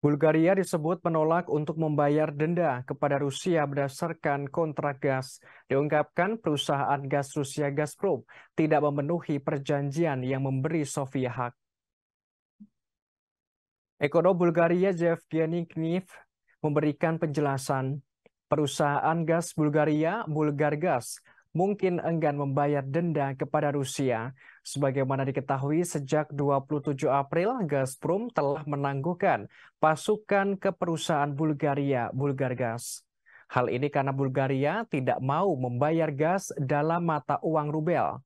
Bulgaria disebut menolak untuk membayar denda kepada Rusia berdasarkan kontrak gas. Diungkapkan perusahaan gas Rusia Gazprom tidak memenuhi perjanjian yang memberi Sofia hak. Ekonom Bulgaria Jeff Kniv memberikan penjelasan perusahaan gas Bulgaria, Bulgargas, mungkin enggan membayar denda kepada Rusia. Sebagaimana diketahui, sejak 27 April, Gazprom telah menangguhkan pasukan ke perusahaan Bulgaria, Bulgargas. Hal ini karena Bulgaria tidak mau membayar gas dalam mata uang rubel.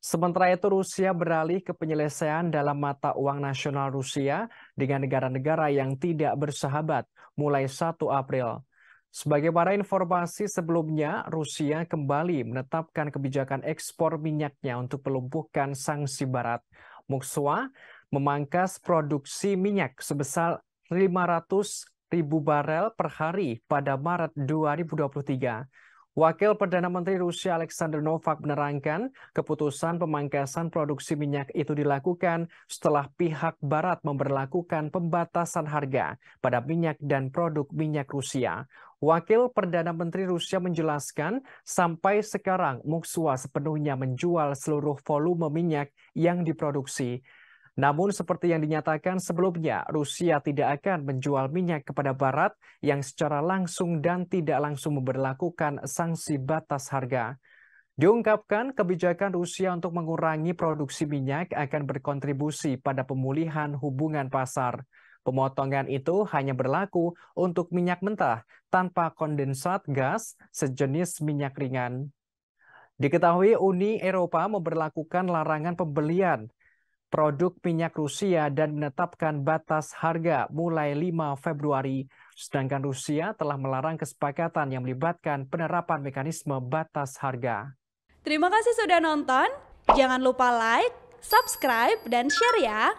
Sementara itu Rusia beralih ke penyelesaian dalam mata uang nasional Rusia dengan negara-negara yang tidak bersahabat mulai 1 April. Sebagai para informasi sebelumnya, Rusia kembali menetapkan kebijakan ekspor minyaknya untuk melumpuhkan sanksi barat. Mukswa memangkas produksi minyak sebesar 500 ribu barel per hari pada Maret 2023. Wakil Perdana Menteri Rusia Alexander Novak menerangkan keputusan pemangkasan produksi minyak itu dilakukan setelah pihak Barat memperlakukan pembatasan harga pada minyak dan produk minyak Rusia. Wakil Perdana Menteri Rusia menjelaskan sampai sekarang Muxua sepenuhnya menjual seluruh volume minyak yang diproduksi. Namun seperti yang dinyatakan sebelumnya, Rusia tidak akan menjual minyak kepada Barat yang secara langsung dan tidak langsung memberlakukan sanksi batas harga. Diungkapkan kebijakan Rusia untuk mengurangi produksi minyak akan berkontribusi pada pemulihan hubungan pasar. Pemotongan itu hanya berlaku untuk minyak mentah tanpa kondensat gas sejenis minyak ringan. Diketahui Uni Eropa memperlakukan larangan pembelian produk minyak Rusia dan menetapkan batas harga mulai 5 Februari, sedangkan Rusia telah melarang kesepakatan yang melibatkan penerapan mekanisme batas harga. Terima kasih sudah nonton. Jangan lupa like, subscribe, dan share ya.